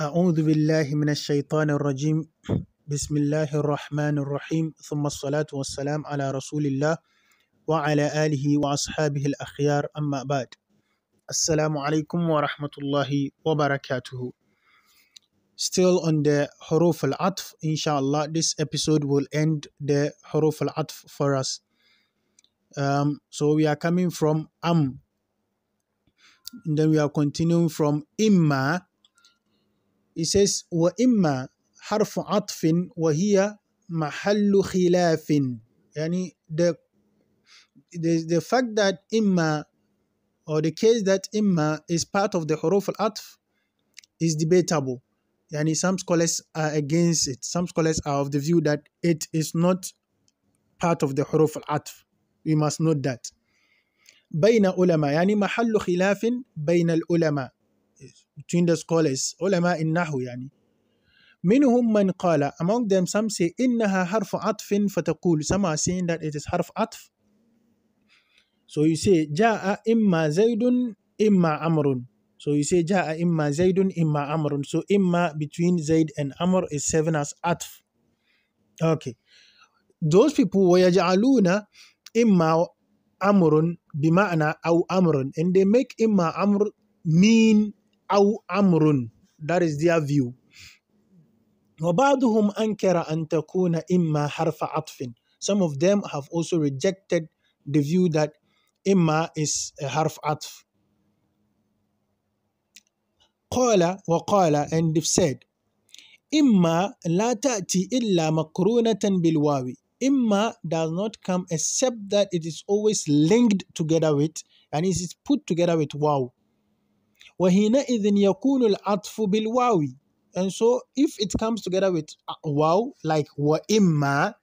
أعوذ بالله من الشيطان الرجيم بسم الله الرحمن الرحيم ثم الصلاة والسلام على رسول الله وعلى آله وأصحابه الأخيار أما بعد السلام عليكم ورحمة الله وبركاته Still on the حروف العطف إن شاء الله this episode will end the حروف العطف for us. Um, so we are coming from أم and then we are continuing from إِمَّا he says وإما حرف عطف وهي محل خلاف يعني the the, the fact that إما or the case that إما is part of the حروف العطف is debatable يعني some scholars are against it some scholars are of the view that it is not part of the حروف العطف we must note that بين علماء يعني محل خلاف بين العلماء between the scholars, ulama in Nahu yani. منهم من قال among them some say إنها حرف عطف فتقول some are saying that it is حرف عطف so you say جاء إما زيد إما أمر so you say جاء إما زيد إما أمر so إما between زيد and أمر is seven as عطف okay those people ويجعلون إما أمر بمعنى أو أمر and they make إما أمر mean أو أمر that is their view وبعضهم أنكر أن تكون إما حرف عطف some of them have also rejected the view that إما is a حرف عطف قال وقال and they've said إما لا تأتي إلا مقرونة بالواو imma does not come except that it is always linked together with and it is put together with wow وحينئذ يكون العطف بالواو and so if it comes together with واو like وإما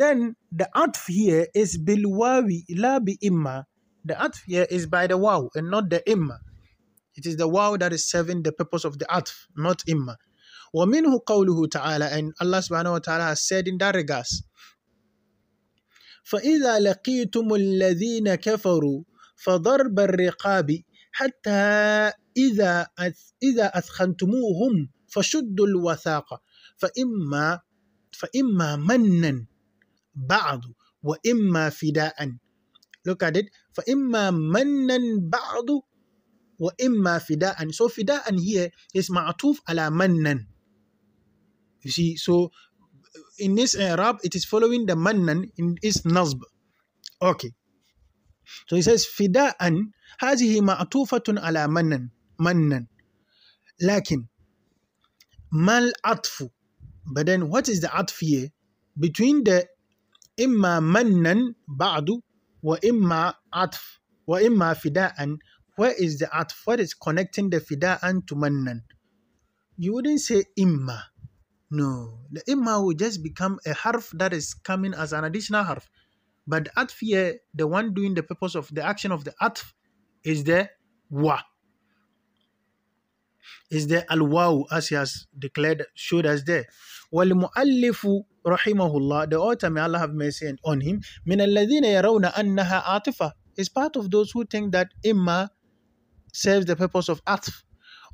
then the عطف here is بالواو لا بإما the عطف here is by the واو and not the إما it is the واو that is serving the purpose of the عطف not إما ومنه قوله تعالى and Allah سبحانه وتعالى has said in that regards فإذا لقيتم الذين كفروا فضرب الرقاب حتى إذا إذا أثخنتموهم فشدوا الوثاقة فإما فإما منا بعض وإما فداء look at it فإما منا بعض وإما فداء so فداء here is معطوف على منا you see so in this Arab it is following the mannan in its nasb okay So he says, fida'an, هذه معطوفة على منن, منن. لكن ما العطف But then what is the عطف here? Between the imma منن بعد وإما imma وإما فداءً imma fida'an. Where is the عطف What is connecting the fida'an to منن You wouldn't say imma. No. The imma will just become a harf that is coming as an additional harf. But the atf here, the one doing the purpose of the action of the atf is the wa. Is the al wa'u as he has declared, showed us there. Wal mu'allifu rahimahullah, the author may Allah have mercy on him, min alladhina yarawna annaha atifa, is part of those who think that imma serves the purpose of atf.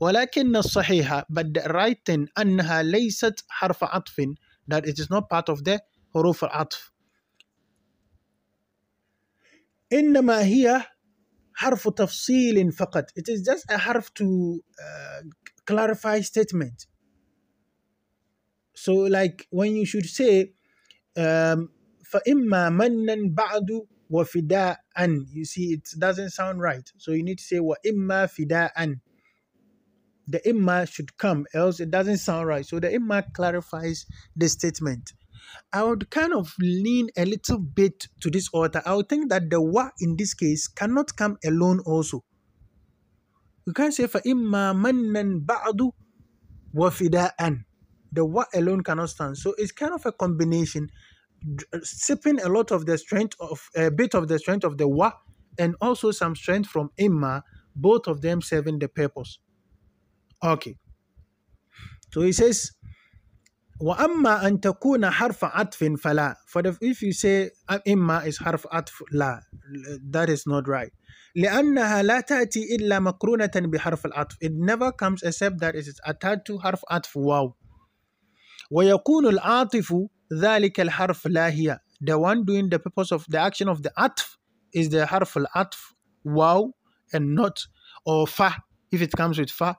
ولكن الصحيح but the right أنها ليست حرف عطف that it is not part of the حروف العطف إنما هي حرف تفصيل فقط it is just a harf to uh, clarify statement so like when you should say um, فإما منا بعد وفداء you see it doesn't sound right so you need to say وإما فداء the إِمَّا should come else it doesn't sound right so the إِمَّا clarifies the statement I would kind of lean a little bit to this author. I would think that the wa in this case cannot come alone also. You can't say for imma mannan ba'du wa an. The wa alone cannot stand. So it's kind of a combination, sipping a lot of the strength of a bit of the strength of the wa and also some strength from imma, both of them serving the purpose. Okay. So he says وأما أن تكون حرف عطف فلا if you say إما is حرف عطف لا that is not right لأنها لا تأتي إلا مقرونة بحرف العطف it never comes except that it is attached to حرف عطف واو ويكون العاطف ذلك الحرف لا هي the one doing the purpose of the action of the عطف is the حرف العطف واو and not or fa if it comes with fa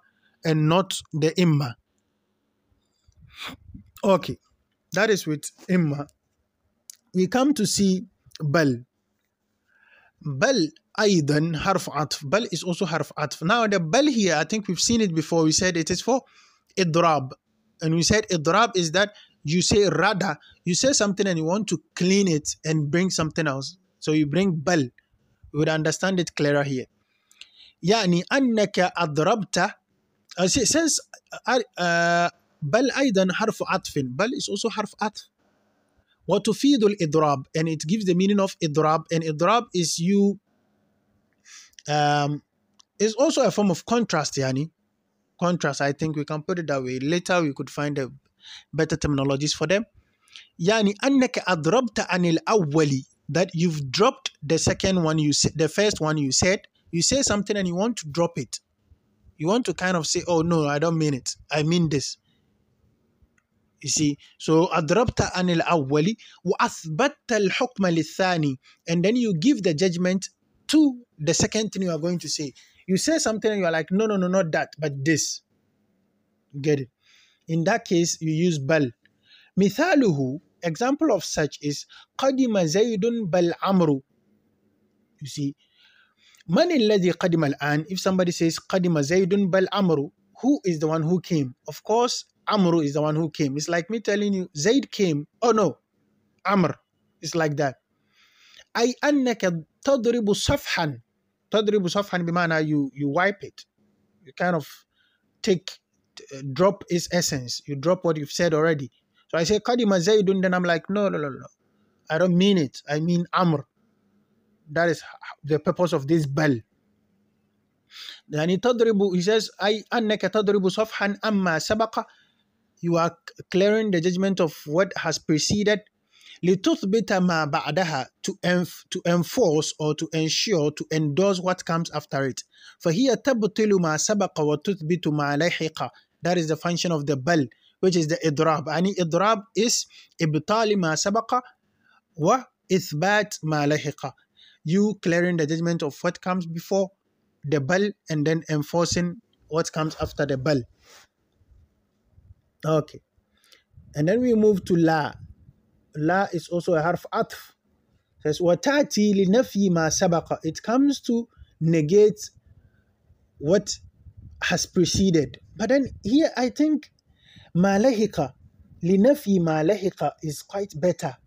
and not the إما Okay, that is with Imma. We come to see Bal. Bal aydan harf atf. Bel is also harf atf. now the bal here I think we've seen it before we said it is for إضراب and we said إضراب is that you say rather you say something and you want to clean it and bring something else so you bring bal we would understand it clearer here يعني أنك أضربت since uh, uh بل أيضا حرف عطف بل is also حرف عطف وتفيد الإضراب and it gives the meaning of إضراب and إضراب is you um, is also a form of contrast يعني contrast I think we can put it that way later we could find a better terminologies for them يعني أنك أضربت عن الأول that you've dropped the second one you said the first one you said you say something and you want to drop it you want to kind of say oh no I don't mean it I mean this you see, so adrabta anil awwali wa athbatta al hukma lithani, and then you give the judgment to the second thing you are going to say. You say something and you are like, no, no, no, not that, but this. Get it? In that case, you use bal. Mithaluhu, example of such is qadima zaydun bal amru. You see, man alladhi qadima al-an, if somebody says qadima zaydun bal amru, who is the one who came? Of course, Amr is the one who came. It's like me telling you, Zaid came. Oh no, Amr. It's like that. I أنك tadribu safhan. Tadribu safhan bimana you, you wipe it. You kind of take, uh, drop its essence. You drop what you've said already. So I say Kadima Zaidun, then I'm like, no, no, no, no. I don't mean it. I mean Amr. That is the purpose of this bell. Then تضرب he says I أنك tadribu safhan amma سبق you are clearing the judgment of what has preceded to, to enforce or to ensure to endorse what comes after it here تبطل sabaka wa وتثبت ما لحق that is the function of the bal which is the idrab يعني idrab is إبطال sabaka wa وإثبات ما لحق you clearing the judgment of what comes before the bal and then enforcing what comes after the bal Okay. And then we move to la. La is also a harf atf. It says watati nafi ma sabaka. It comes to negate what has preceded. But then here I think malahika nafi malahika is quite better.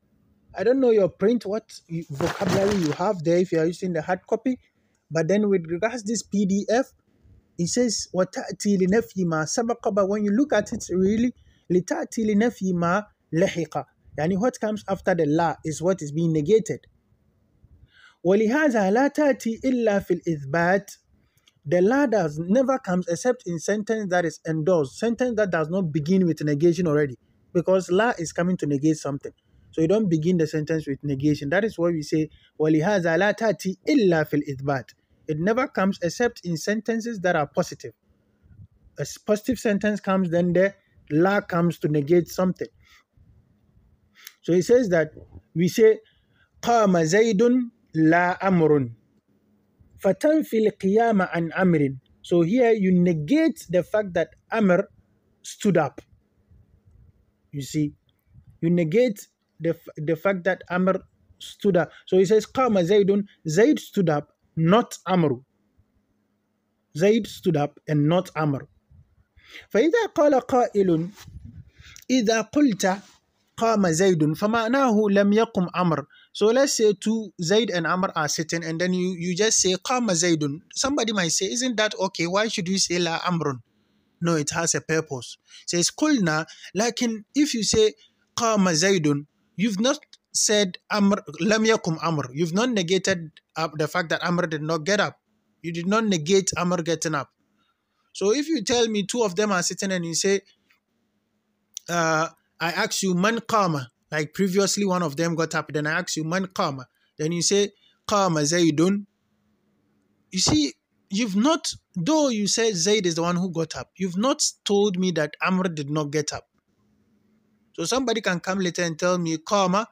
I don't know your print, what vocabulary you have there if you are using the hard copy. But then with regards this PDF, he says وَتَأْتِي لِنَفْيِ مَا But when you look at it really, لِتَأْتِي لِنَفْيِ مَا Yani what comes after the la is what is being negated. وَلِهَذَا لَا تَأْتِي illa fil الْإِثْبَاتِ The la does never comes except in sentence that is endorsed, sentence that does not begin with negation already, because la is coming to negate something. So you don't begin the sentence with negation. That is why we say, وَلِهَذَا لَا تَأْتِي إِلَّا فِي الْإِثْبَاتِ it never comes except in sentences that are positive. A positive sentence comes, then the la comes to negate something. So he says that we say, قام زيد لا أمر فتنفي القيام عن أمر So here you negate the fact that Amr stood up. You see, you negate the, the fact that Amr stood up. So he says, قام زيد, Zaid stood up, not أمره Zaid stood up and not أمر فإذا قال قائل إذا قلت قام زيد فمعناه لم يقم أمر So let's say two Zaid and Amr are sitting, and then you, you just say Qama Zaidun. Somebody might say, Isn't that okay? Why should you say La Amrun? No, it has a purpose. It says Kulna, like if you say Qama Zaidun, you've not said Amr, Lam yakum Amr. You've not negated uh, the fact that Amr did not get up. You did not negate Amr getting up. So if you tell me two of them are sitting and you say, uh, I ask you man qama, like previously one of them got up, then I ask you man qama. Then you say qama Zaidun. You see, you've not, though you said Zaid is the one who got up, you've not told me that Amr did not get up. So somebody can come later and tell me qama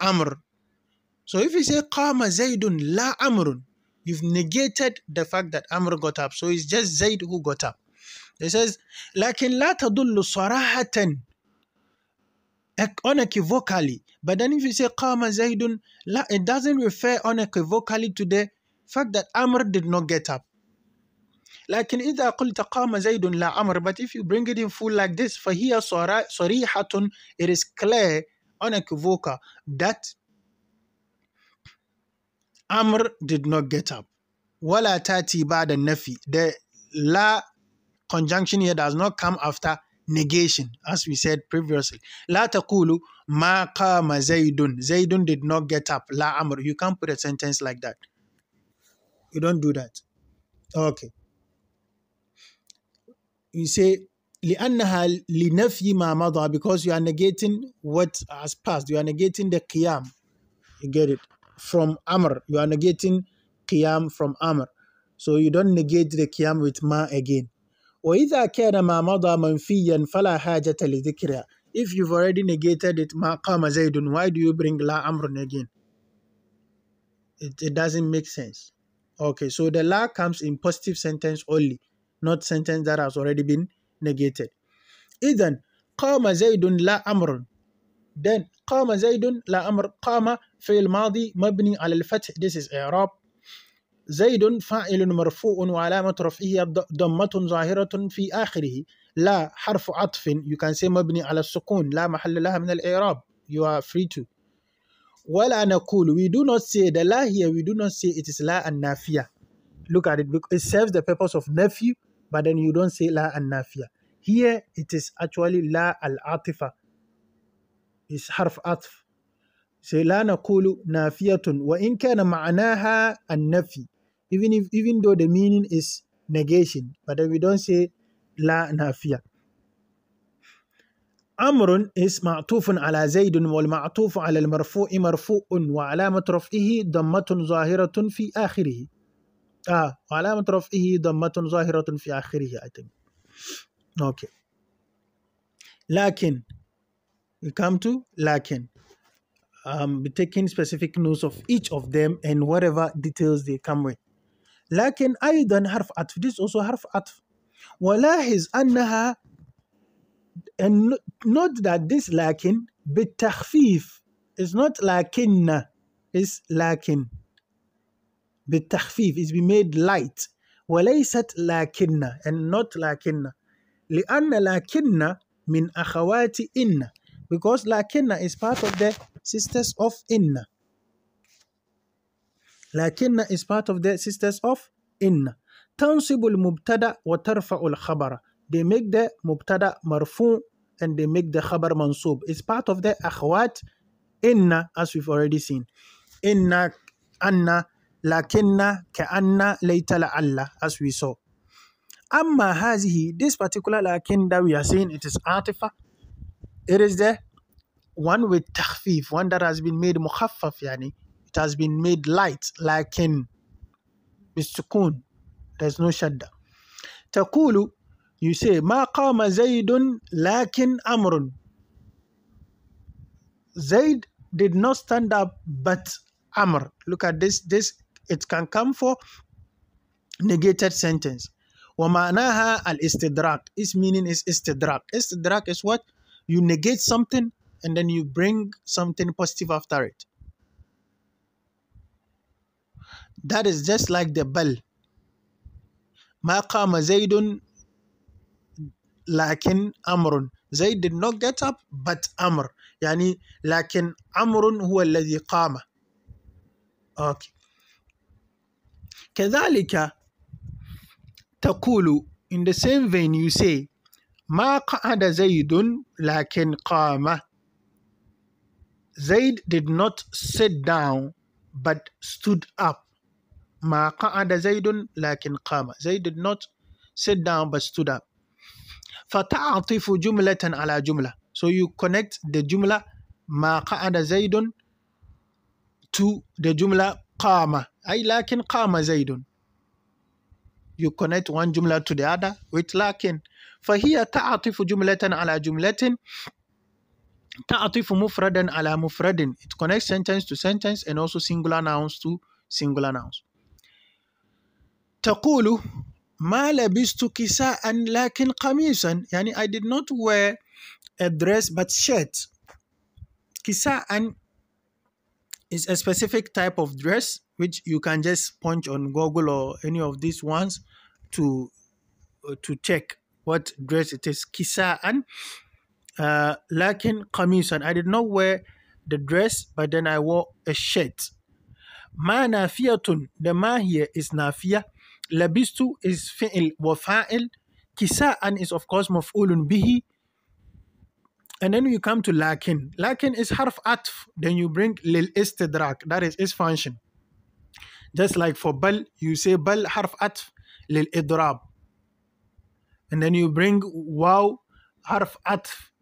amr. So if you say qama zaidun la amrun, you've negated the fact that amr got up. So it's just zaid who got up. It says, لكن لا تدل صراحة unequivocally. But then if you say qama zaidun, la, it doesn't refer unequivocally to the fact that amr did not get up. لكن إذا قلت قام زيد لا أمر but if you bring it in full like this فهي صريحة it is clear unequivocal that Amr did not get up. Wala tati ba'da nafi. The la conjunction here does not come after negation, as we said previously. La taqulu ma qama mazaidun. Zaidun did not get up. La amr. You can't put a sentence like that. You don't do that. Okay. You say لأنها لنفي ما مضى because you are negating what has passed you are negating the qiyam you get it from amr you are negating qiyam from amr so you don't negate the qiyam with ma again وإذا كان ما مضى منفيا فلا حاجة لذكرها if you've already negated it ما قام زيد why do you bring la amr again it, it doesn't make sense okay so the la comes in positive sentence only not sentence that has already been negated. اذا قام زيد لا أمر. then قام زيد لا أمر قام في الماضي مبني على الفتح this is إعراب زيد فاعل مرفوع وعلامة رفعه ضمة ظاهرة في آخره لا حرف عطف you can say مبني على السكون لا محل لها من الإعراب you are free to ولا نقول we do not say the لا here we do not say it is لا النافية look at it it serves the purpose of nephew but then you don't say لا النافية here it is actually لا العاطفة is حرف عطف so لا نقول نافية وإن كان معناها النفي even if even though the meaning is negation but we don't say لا نافية أمر is معطوف على زيد والمعطوف على المرفوع مرفوع وعلامة رفعه ضمة ظاهرة في آخره آه وعلامة رفعه ضمة ظاهرة في آخره I think Okay. Lacking. We come to lacking. Um, be taking specific notes of each of them and whatever details they come with. Lacking Aydan Harf Atf. This also Harf Atf. Wala his And note that this lacking, bitakhfif, is not lakinna, it's lacking. Bitakhfif, it's been made light. Walaysat lakinna, and not lakinna. لأن لكن من أخوات إن because لكن is part of the sisters of إن لكن is part of the sisters of إن تنصب المبتدأ وترفع الخبر they make the مبتدأ مرفوع and they make the خبر منصوب it's part of the أخوات إن as we've already seen إن أن لكن كأن ليت لعل as we saw Amma hazihi, this particular lakin that we are saying it is artifact. It is the one with takhfif, one that has been made mukhaffaf, yani. It has been made light, lakin bisukun. There's no shadda. Takulu, you say, ma qama zaydun lakin amrun. Zayd did not stand up but amr. Look at this. This it can come for negated sentence al istidrak. its meaning is istidrak. Istidrak is what you negate something and then you bring something positive after it that is just like the bell ما قام زيد لكن أمر They did not get up but أمر يعني لكن أمر هو الذي قام okay كذلك تقول in the same vein you say ما قعد زيد لكن قام Zaid did not sit down but stood up ما قعد زيد لكن قام Zaid did not sit down but stood up فتعطف جملة على جملة so you connect the jumla ما قعد زيد to the jumla قام أي لكن قام زيد you connect one jumla to the other with lakin. فهي تعطف جملة على جملة تعطف مفردا على مفرد. It connects sentence to sentence and also singular nouns to singular nouns. تقول ما لبست كساء لكن قميصا يعني I did not wear a dress but shirt. كساء is a specific type of dress which you can just punch on Google or any of these ones to uh, to check what dress it is. and, uh, lakin qamisan. I did not wear the dress, but then I wore a shirt. Ma nafiyatun. The ma here is nafiya. Labistu is fi'il wa fa'il. and is of course maf'ulun bihi. And then you come to lakin. Lakin is harf atf. Then you bring lil istidrak. That is its function. just like for بل you say بل حرف عطف للإضراب and then you bring واو حرف عطف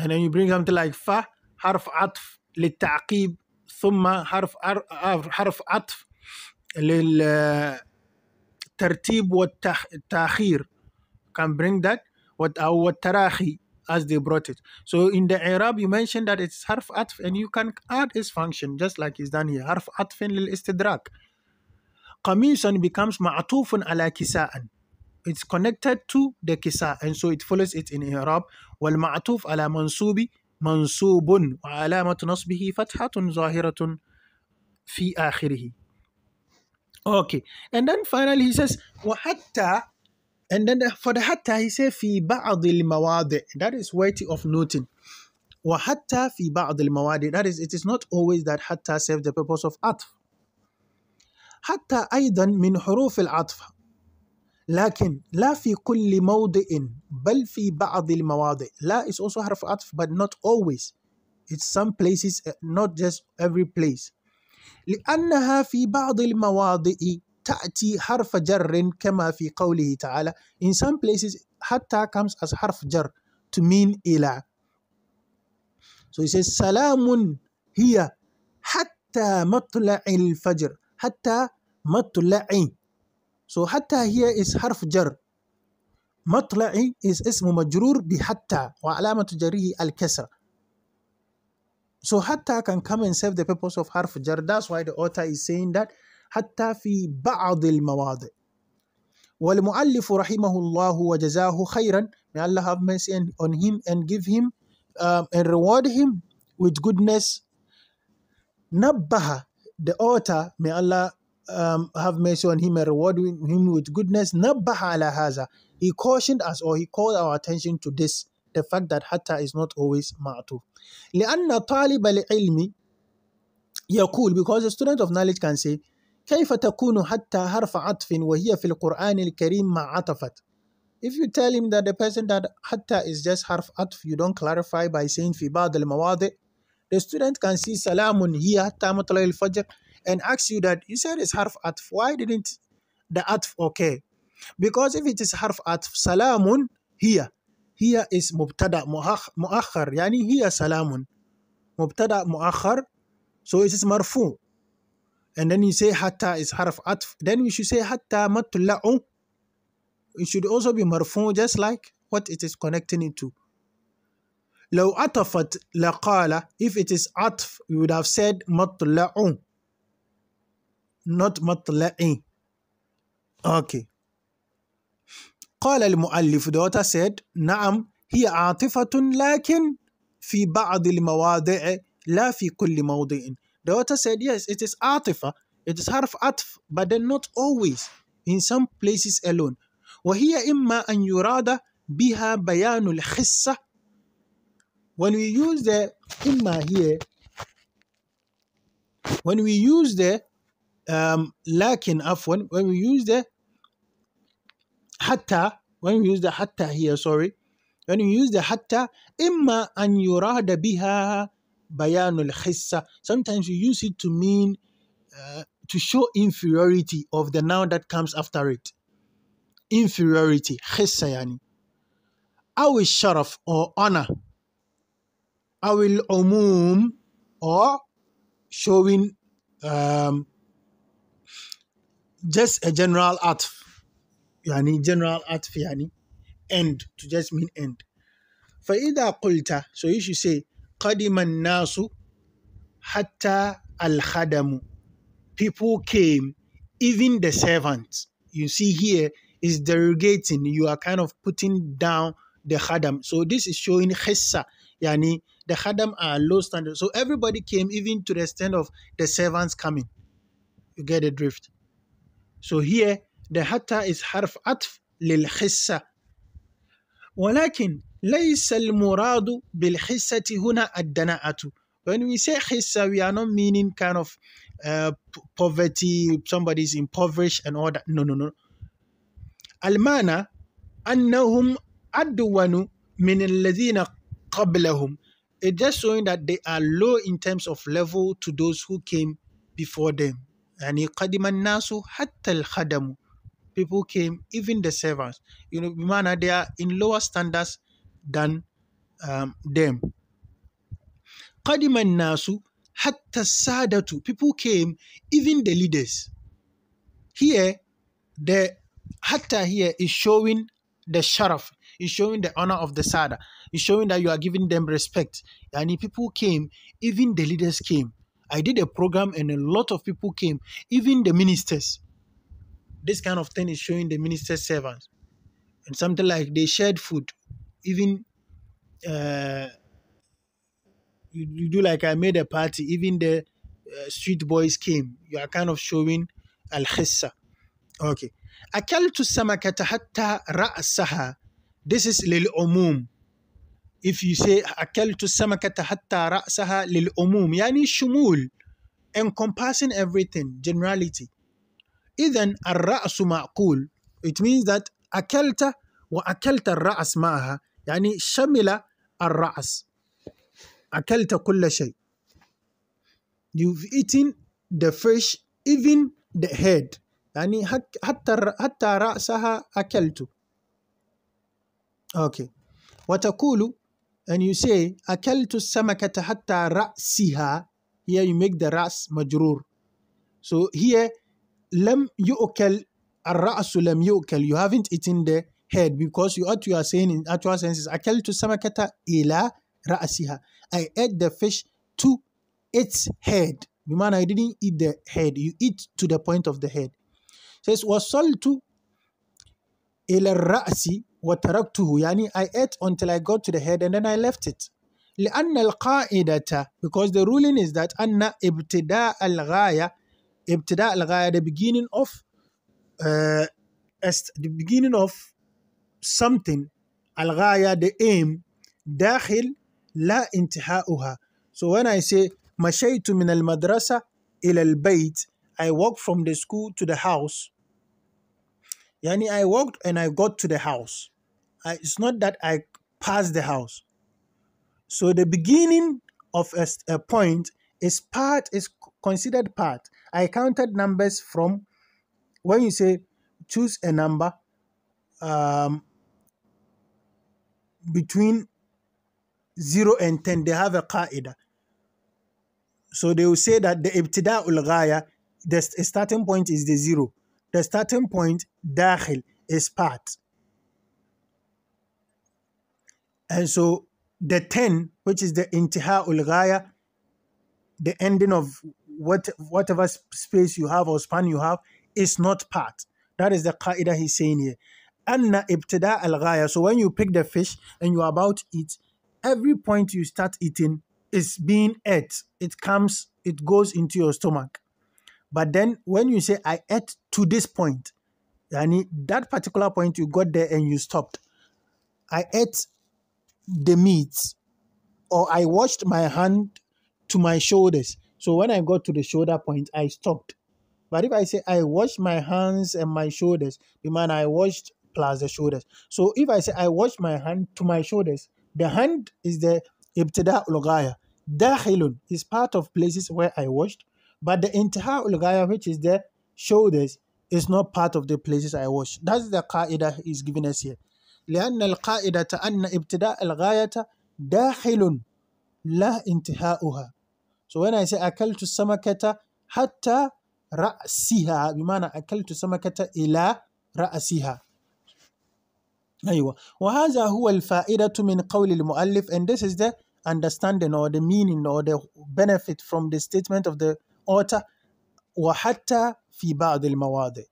and then you bring something like ف حرف عطف للتعقيب ثم حرف حرف عطف للترتيب والتأخير can bring that أو التراخي as they brought it. So in the Arab, you mentioned that it's harf atf, and you can add its function just like it's done here. Harf atfin lil istidrak. Qamisan becomes ma'atufun ala kisa'an. It's connected to the kisa, and so it follows it in Arab. Wal ma'atuf ala mansubi mansubun wa alamatu nasbihi fathatun zahiratun fi akhirih. Okay, and then finally he says, وَحَتَّى and then for the hatta, he said, fi ba'd That is worthy of noting. Wa hatta fi ba'd That is, it is not always that hatta serves the purpose of atf. حتى أيضا من حروف العطف لكن لا في كل موضع بل في بعض المواضع لا is also harf عطف but not always it's some places eh, not just every place لأنها في بعض المواضع تأتي حرف جر كما في قوله تعالى in some places حتى comes as حرف جر to mean إلى so he says سلام هي حتى مطلع الفجر حتى مطلع so حتى هي is حرف جر مطلع is اسم مجرور بحتى وعلامة جره الكسر So حتى can come and serve the purpose of حرف جر That's why the author is saying that حتى في بعض المواضع والمؤلف رحمه الله وجزاه خيرا may Allah have mercy on him and give him and reward him with goodness نبه the author may Allah um, have mercy on him and reward him with goodness نبه على هذا he cautioned us or he called our attention to this the fact that حتى is not always معطوف لأن طالب العلم يقول because the student of knowledge can say كيف تكون حتى حرف عطف وهي في القرآن الكريم ما عطفت؟ If you tell him that the person that حتى is just حرف عطف, you don't clarify by saying في بعض المواضع, the student can see سلام هي حتى مطلع الفجر and ask you that you said it's حرف عطف, why didn't the عطف okay? Because if it is حرف عطف, سلام هي, هي is مبتدا مؤخر, يعني هي سلام مبتدا مؤخر, so it is مرفوع, and then you say hatta is harf atf, then you should say hatta matula'u. It should also be marfu, just like what it is connecting it to. لو عطفت لقال if it is عطف we would have said مطلع not مطلعي okay قال المؤلف the said نعم هي عاطفة لكن في بعض المواضع لا في كل موضع the author said, yes, it is atifa, it is half atf, but then not always, in some places alone. وهي إما أن يراد بها بيان الخصة When we use the إما here, when we use the um, لكن عفوا when we use the حتى when we use the حتى here sorry when we use the حتى إما أن يراد بها bayanul hissa. Sometimes you use it to mean uh, to show inferiority of the noun that comes after it. Inferiority, hissa yani. Awil sharaf or honor. Awil umum or showing um, just a general art. Yani general art yani. End to just mean end. فإذا قلت so you should say qadima nasu hatta al khadamu. People came, even the servants. You see here is derogating. You are kind of putting down the khadam. So this is showing khissa. Yani the khadam are low standard. So everybody came, even to the extent of the servants coming. You get the drift. So here the hatta is harf atf lil khissa. ولكن ليس المراد بالحسة هنا الدناءة when we say hissa we are not meaning kind of uh, poverty somebody's impoverished and all that no no no المعنى أنهم أدون من الذين قبلهم it's just showing that they are low in terms of level to those who came before them يعني قدم الناس حتى الخدم people came even the servants you know بمعنى they are in lower standards than um, them. Qadiman nasu hatta sadatu. People came, even the leaders. Here, the hatta here is showing the sharaf, is showing the honor of the sada, is showing that you are giving them respect. And if people came, even the leaders came. I did a program and a lot of people came, even the ministers. This kind of thing is showing the ministers' servants. And something like they shared food even uh, you, you do like I made a party, even the uh, street boys came. You are kind of showing al khissa Okay. sama samakata hatta ra'asaha. This is lil umum. If you say sama samakata hatta ra'asaha lil umum, yani shumul, encompassing everything, generality. Idan ar ra'asu ma'kul. It means that akalta wa akalta ra'as ma'aha. يعني شمل الرأس أكلت كل شيء you've eaten the fish even the head يعني حتى حتى رأسها أكلت okay وتقول and you say أكلت السمكة حتى رأسها here you make the رأس مجرور so here لم يؤكل الرأس لم يؤكل you haven't eaten the head because what you are saying in actual sense is akaltu samakata ila ra'asiha. I ate the fish to its head. Bimana, I didn't eat the head. You eat to the point of the head. It says wasaltu ila ra'si wa tu Yani I ate until I got to the head and then I left it. لأن القاعدة because the ruling is that أن ابتداء الغاية ابتداء الغاية the beginning of uh, the beginning of something Al-Ghaya the aim داخل لا انتهاؤها so when I say مشيت من المدرسة إلى البيت I walked from the school to the house يعني I walked and I got to the house I, it's not that I passed the house so the beginning of a, a point is part is considered part I counted numbers from when you say choose a number um, between 0 and 10, they have a qaida. So they will say that the ibtida ul ghaya, the starting point is the zero. The starting point, dakhil, is part. And so the 10, which is the intiha ul ghaya, the ending of what whatever space you have or span you have, is not part. That is the qaida he's saying here anna ibtida al ghaya. So when you pick the fish and you are about to eat, every point you start eating is being ate. It comes, it goes into your stomach. But then when you say I ate to this point, yani that particular point you got there and you stopped. I ate the meat or I washed my hand to my shoulders. So when I got to the shoulder point, I stopped. But if I say I washed my hands and my shoulders, the man I washed plus the shoulders. So if I say I wash my hand to my shoulders, the hand is the ibtida ulgaya. dahilun is part of places where I washed, but the intiha ulgaya, which is the shoulders, is not part of the places I washed. That's the qaida is given us here. لأن القاعدة أن ابتداء الغاية داخل لا انتهاؤها. So when I say أكلت السمكة حتى رأسها بمعنى أكلت السمكة إلى رأسها أيوة وهذا هو الفائدة من قول المؤلف and this is the understanding or the meaning or the benefit from the statement of the author وحتى في بعض المواضع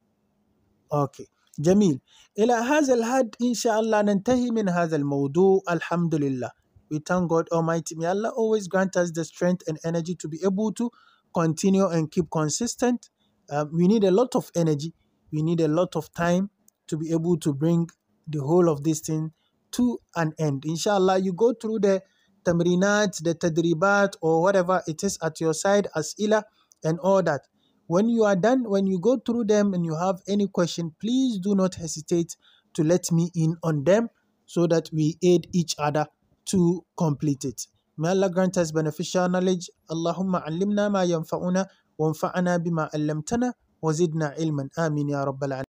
أوكي جميل إلى هذا الحد إن شاء الله ننتهي من هذا الموضوع الحمد لله We thank God Almighty. May Allah always grant us the strength and energy to be able to continue and keep consistent. Uh, we need a lot of energy. We need a lot of time to be able to bring the whole of this thing to an end. Inshallah, you go through the tamrinat, the tadribat, or whatever it is at your side, as ila, and all that. When you are done, when you go through them and you have any question, please do not hesitate to let me in on them so that we aid each other to complete it. May Allah grant us beneficial knowledge. Allahumma allimna ma yanfa'una wanfa'ana bima allamtana wa zidna ilman. Amin ya rabbal alamin.